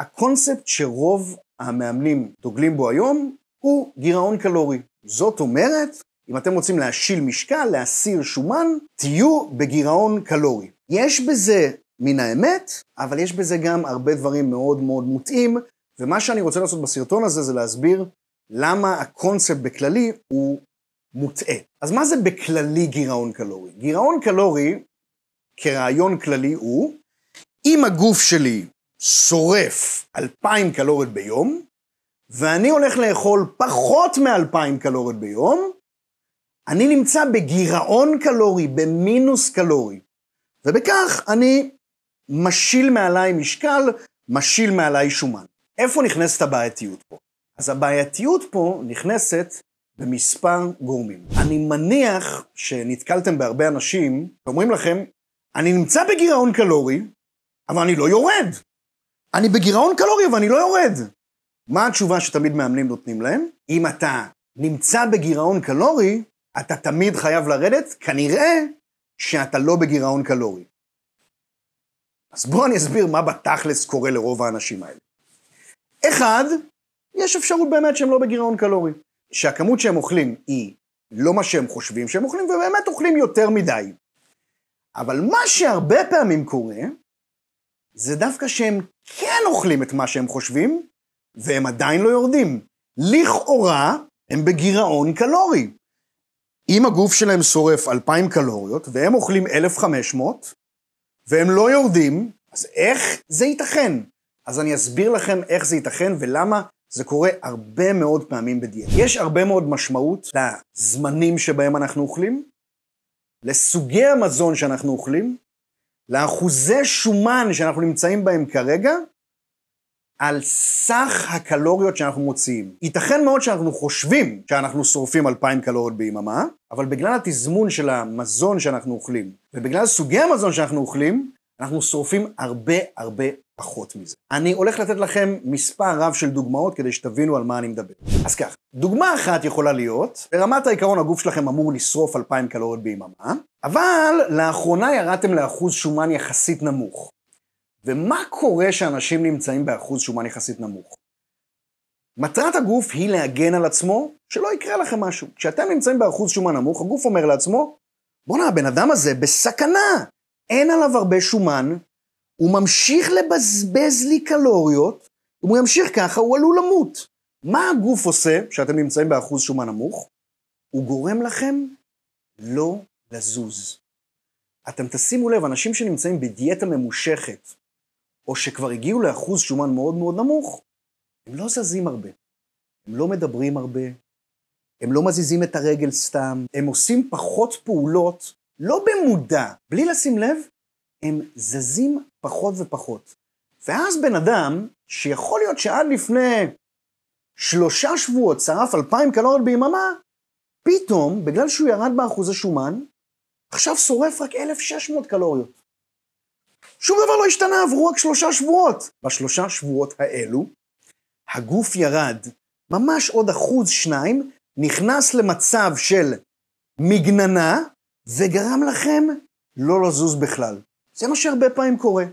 הקונספט שרוב המאמנים דוגלים בו היום הוא גירעון קלורי. זאת אומרת, אם אתם רוצים להשיל משקל, להסיר שומן, תהיו בגירעון קלורי. יש בזה מן האמת, אבל יש בזה גם הרבה דברים מאוד מאוד מוטעים, ומה שאני רוצה לעשות בסרטון הזה זה להסביר למה הקונספט בכללי הוא מוטעה. אז מה זה בכללי גירעון קלורי? גירעון קלורי, כרעיון כללי הוא, אם הגוף שלי שורף 2,000 קלוריות ביום, ואני הולך לאכול פחות מ-2,000 קלוריות ביום, אני נמצא בגירעון קלורי, במינוס קלורי. ובכך אני משיל מעליי משקל, משיל מעליי שומן. איפה נכנסת הבעייתיות פה? אז הבעייתיות פה נכנסת במספר גורמים. אני מניח שנתקלתם בהרבה אנשים, אומרים לכם, אני נמצא בגירעון קלורי, אבל אני לא יורד. אני בגירעון קלורי אבל אני לא יורד. מה התשובה שתמיד מאמנים נותנים להם? אם אתה נמצא בגירעון קלורי, אתה תמיד חייב לרדת, כנראה שאתה לא בגירעון קלורי. אז בואו אני אסביר מה בתכלס קורה לרוב האנשים האלה. אחד, יש אפשרות באמת שהם לא בגירעון קלורי. שהכמות שהם אוכלים היא לא מה שהם חושבים שהם אוכלים, ובאמת אוכלים יותר מדי. אבל מה שהרבה פעמים קורה, זה דווקא שהם כן אוכלים את מה שהם חושבים, והם עדיין לא יורדים. לכאורה, הם בגירעון קלורי. אם הגוף שלהם שורף 2,000 קלוריות, והם אוכלים 1,500, והם לא יורדים, אז איך זה ייתכן? אז אני אסביר לכם איך זה ייתכן ולמה זה קורה הרבה מאוד פעמים בדיאטה. יש הרבה מאוד משמעות לזמנים שבהם אנחנו אוכלים, לסוגי המזון שאנחנו אוכלים, לאחוזי שומן שאנחנו נמצאים בהם כרגע, על סך הקלוריות שאנחנו מוציאים. ייתכן מאוד שאנחנו חושבים שאנחנו שורפים 2,000 קלוריות ביממה, אבל בגלל התזמון של המזון שאנחנו אוכלים, ובגלל סוגי המזון שאנחנו אוכלים, אנחנו שורפים הרבה הרבה פחות מזה. אני הולך לתת לכם מספר רב של דוגמאות כדי שתבינו על מה אני מדבר. אז כך, דוגמה אחת יכולה להיות, ברמת העיקרון הגוף שלכם אמור לשרוף 2,000 קלוריות ביממה, אבל לאחרונה ירדתם לאחוז שומן יחסית נמוך. ומה קורה שאנשים נמצאים באחוז שומן יחסית נמוך? מטרת הגוף היא להגן על עצמו, שלא יקרה לכם משהו. כשאתם נמצאים באחוז שומן נמוך, הגוף אומר לעצמו, בואנה, הבן אדם הזה בסכנה. אין עליו הרבה שומן, הוא ממשיך לבזבז לי קלוריות, אם הוא ימשיך ככה הוא עלול למות. מה הגוף עושה כשאתם נמצאים באחוז שומן נמוך? הוא גורם לכם לא לזוז. אתם תשימו לב, אנשים שנמצאים בדיאטה ממושכת, או שכבר הגיעו לאחוז שומן מאוד מאוד נמוך, הם לא זזים הרבה. הם לא מדברים הרבה, הם לא מזיזים את הרגל סתם, הם עושים פחות פעולות לא במודע, בלי לשים לב, הם זזים פחות ופחות. ואז בן אדם, שיכול להיות שעד לפני שלושה שבועות שרף אלפיים קלוריות ביממה, פתאום, בגלל שהוא ירד באחוז השומן, עכשיו שורף רק 1,600 קלוריות. שום דבר לא השתנה, עברו רק שלושה שבועות. בשלושה שבועות האלו, הגוף ירד ממש עוד אחוז שניים, נכנס למצב של מגננה, וגרם לכם לא לזוז בכלל. זה מה שהרבה פעמים קורה.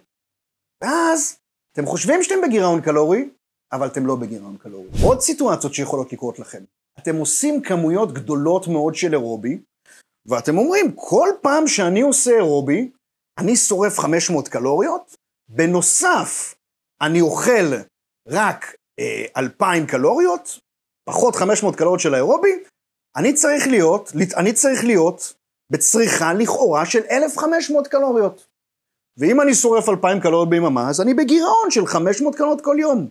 ואז אתם חושבים שאתם בגירעון קלורי, אבל אתם לא בגירעון קלורי. עוד סיטואציות שיכולות לקרות לכם. אתם עושים כמויות גדולות מאוד של אירובי, ואתם אומרים, כל פעם שאני עושה אירובי, אני שורף 500 קלוריות, בנוסף, אני אוכל רק אה, 2,000 קלוריות, פחות 500 קלוריות של האירובי, אני צריך להיות, אני צריך להיות בצריכה לכאורה של 1,500 קלוריות. ואם אני שורף 2,000 קלוריות ביממה, אז אני בגירעון של 500 קלוריות כל יום.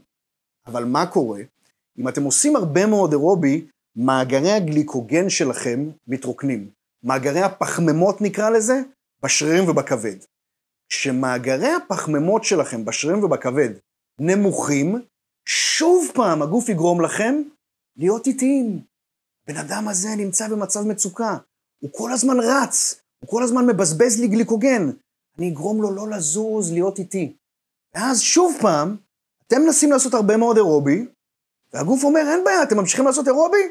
אבל מה קורה? אם אתם עושים הרבה מאוד אירובי, מאגרי הגליקוגן שלכם מתרוקנים. מאגרי הפחמימות נקרא לזה, בשרירים ובכבד. כשמאגרי הפחמימות שלכם בשרירים ובכבד נמוכים, שוב פעם הגוף יגרום לכם להיות איטיים. בן אדם הזה נמצא במצב מצוקה. הוא כל הזמן רץ, הוא כל הזמן מבזבז לי גליקוגן. אני אגרום לו לא לזוז, להיות איתי. ואז שוב פעם, אתם מנסים לעשות הרבה מאוד אירובי, והגוף אומר, אין בעיה, אתם ממשיכים לעשות אירובי?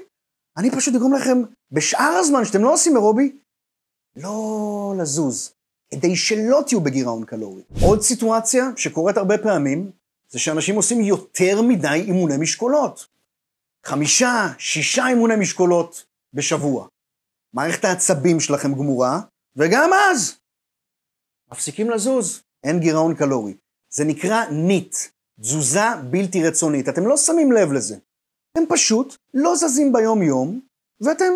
אני פשוט אגרום לכם, בשאר הזמן שאתם לא עושים אירובי, לא לזוז, כדי שלא תהיו בגירעון קלורי. עוד סיטואציה שקורית הרבה פעמים, זה שאנשים עושים יותר מדי אימוני משקולות. חמישה, שישה אימוני משקולות בשבוע. מערכת העצבים שלכם גמורה, וגם אז מפסיקים לזוז, אין גירעון קלורי. זה נקרא ניט, תזוזה בלתי רצונית. אתם לא שמים לב לזה. אתם פשוט לא זזים ביום-יום, ואתם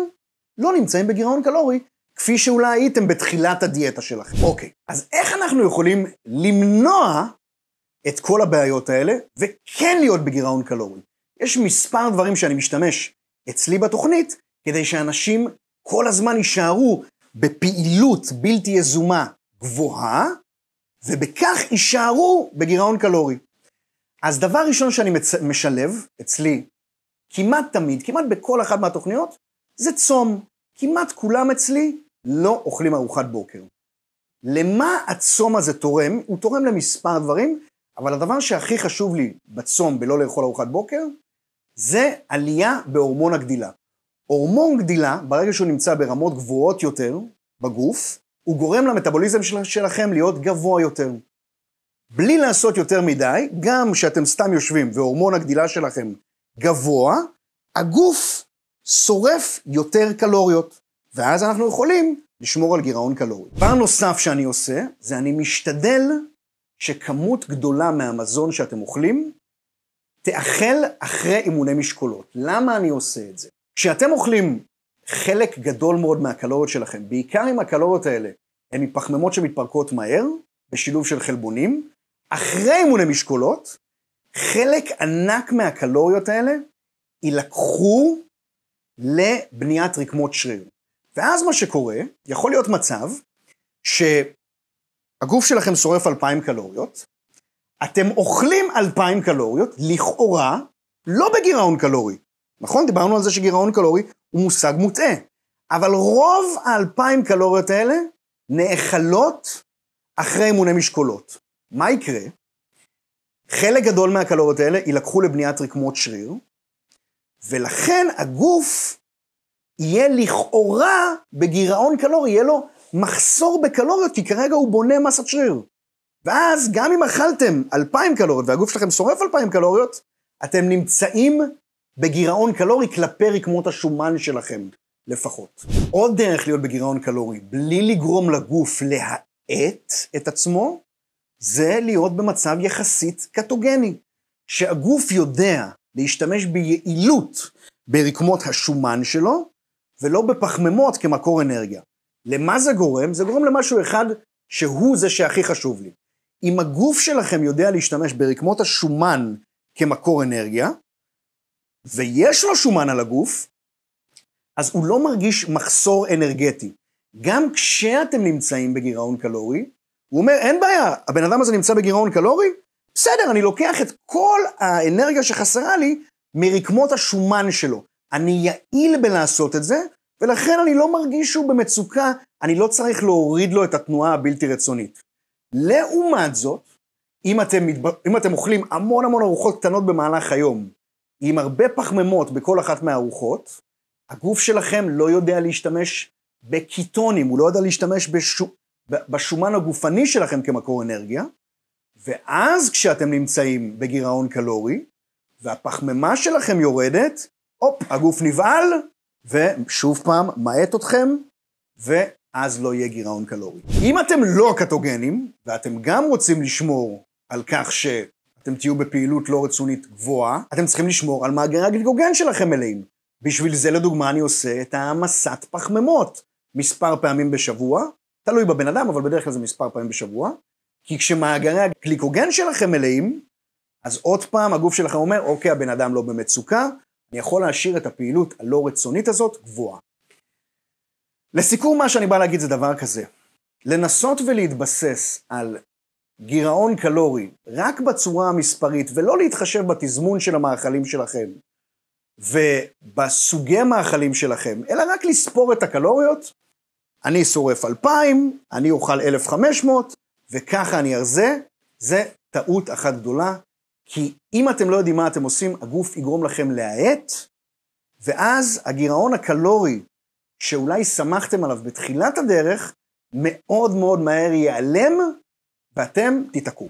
לא נמצאים בגירעון קלורי, כפי שאולי הייתם בתחילת הדיאטה שלכם. אוקיי, אז איך אנחנו יכולים למנוע את כל הבעיות האלה, וכן להיות בגירעון קלורי? יש מספר דברים שאני משתמש אצלי בתוכנית, כדי שאנשים כל הזמן יישארו בפעילות בלתי יזומה גבוהה, ובכך יישארו בגירעון קלורי. אז דבר ראשון שאני מצ... משלב אצלי, כמעט תמיד, כמעט בכל אחת מהתוכניות, זה צום. כמעט כולם אצלי לא אוכלים ארוחת בוקר. למה הצום הזה תורם? הוא תורם למספר דברים, אבל הדבר שהכי חשוב לי בצום בלא לאכול ארוחת בוקר, זה עלייה בהורמון הגדילה. הורמון גדילה, ברגע שהוא נמצא ברמות גבוהות יותר בגוף, הוא גורם למטאבוליזם של, שלכם להיות גבוה יותר. בלי לעשות יותר מדי, גם כשאתם סתם יושבים והורמון הגדילה שלכם גבוה, הגוף שורף יותר קלוריות, ואז אנחנו יכולים לשמור על גירעון קלורי. דבר נוסף שאני עושה, זה אני משתדל שכמות גדולה מהמזון שאתם אוכלים תאכל אחרי אימוני משקולות. למה אני עושה את זה? כשאתם אוכלים חלק גדול מאוד מהקלוריות שלכם, בעיקר אם הקלוריות האלה הן מפחמימות שמתפרקות מהר, בשילוב של חלבונים, אחרי אימוני משקולות, חלק ענק מהקלוריות האלה יילקחו לבניית רקמות שריר. ואז מה שקורה, יכול להיות מצב שהגוף שלכם שורף 2,000 קלוריות, אתם אוכלים 2,000 קלוריות, לכאורה, לא בגירעון קלורי, נכון? דיברנו על זה שגירעון קלורי הוא מושג מוטעה. אבל רוב האלפיים קלוריות האלה נאכלות אחרי אימוני משקולות. מה יקרה? חלק גדול מהקלוריות האלה יילקחו לבניית רקמות שריר, ולכן הגוף יהיה לכאורה בגירעון קלורי, יהיה לו מחסור בקלוריות, כי כרגע הוא בונה מסת שריר. ואז גם אם אכלתם 2,000 קלוריות והגוף שלכם שורף 2,000 קלוריות, אתם נמצאים בגירעון קלורי כלפי רקמות השומן שלכם, לפחות. עוד דרך להיות בגירעון קלורי, בלי לגרום לגוף להאט את עצמו, זה להיות במצב יחסית קטוגני, שהגוף יודע להשתמש ביעילות ברקמות השומן שלו, ולא בפחמימות כמקור אנרגיה. למה זה גורם? זה גורם למשהו אחד שהוא זה שהכי חשוב לי. אם הגוף שלכם יודע להשתמש ברקמות השומן כמקור אנרגיה, ויש לו שומן על הגוף, אז הוא לא מרגיש מחסור אנרגטי. גם כשאתם נמצאים בגירעון קלורי, הוא אומר, אין בעיה, הבן אדם הזה נמצא בגירעון קלורי? בסדר, אני לוקח את כל האנרגיה שחסרה לי מרקמות השומן שלו. אני יעיל בלעשות את זה, ולכן אני לא מרגיש שהוא במצוקה, אני לא צריך להוריד לו את התנועה הבלתי רצונית. לעומת זאת, אם אתם, מתב... אם אתם אוכלים המון המון ארוחות קטנות במהלך היום, עם הרבה פחמימות בכל אחת מהארוחות, הגוף שלכם לא יודע להשתמש בקיטונים, הוא לא יודע להשתמש בשו, בשומן הגופני שלכם כמקור אנרגיה, ואז כשאתם נמצאים בגירעון קלורי, והפחמימה שלכם יורדת, הופ, הגוף נבהל, ושוב פעם, מאט אתכם, ואז לא יהיה גירעון קלורי. אם אתם לא קטוגנים, ואתם גם רוצים לשמור על כך ש... אתם תהיו בפעילות לא רצונית גבוהה, אתם צריכים לשמור על מאגרי הגליקוגן שלכם מלאים. בשביל זה לדוגמה אני עושה את העמסת פחמימות מספר פעמים בשבוע, תלוי בבן אדם, אבל בדרך כלל זה מספר פעמים בשבוע, כי כשמאגרי הגליקוגן שלכם מלאים, אז עוד פעם הגוף שלכם אומר, אוקיי, הבן אדם לא במצוקה, אני יכול להשאיר את הפעילות הלא רצונית הזאת גבוהה. לסיכום, מה שאני בא להגיד זה דבר כזה. לנסות ולהתבסס על גירעון קלורי רק בצורה המספרית ולא להתחשב בתזמון של המאכלים שלכם ובסוגי מאכלים שלכם, אלא רק לספור את הקלוריות, אני שורף 2,000, אני אוכל 1,500 וככה אני ארזה, זה טעות אחת גדולה, כי אם אתם לא יודעים מה אתם עושים, הגוף יגרום לכם להאט, ואז הגירעון הקלורי שאולי שמחתם עליו בתחילת הדרך, מאוד מאוד מהר ייעלם ואתם תיתקעו.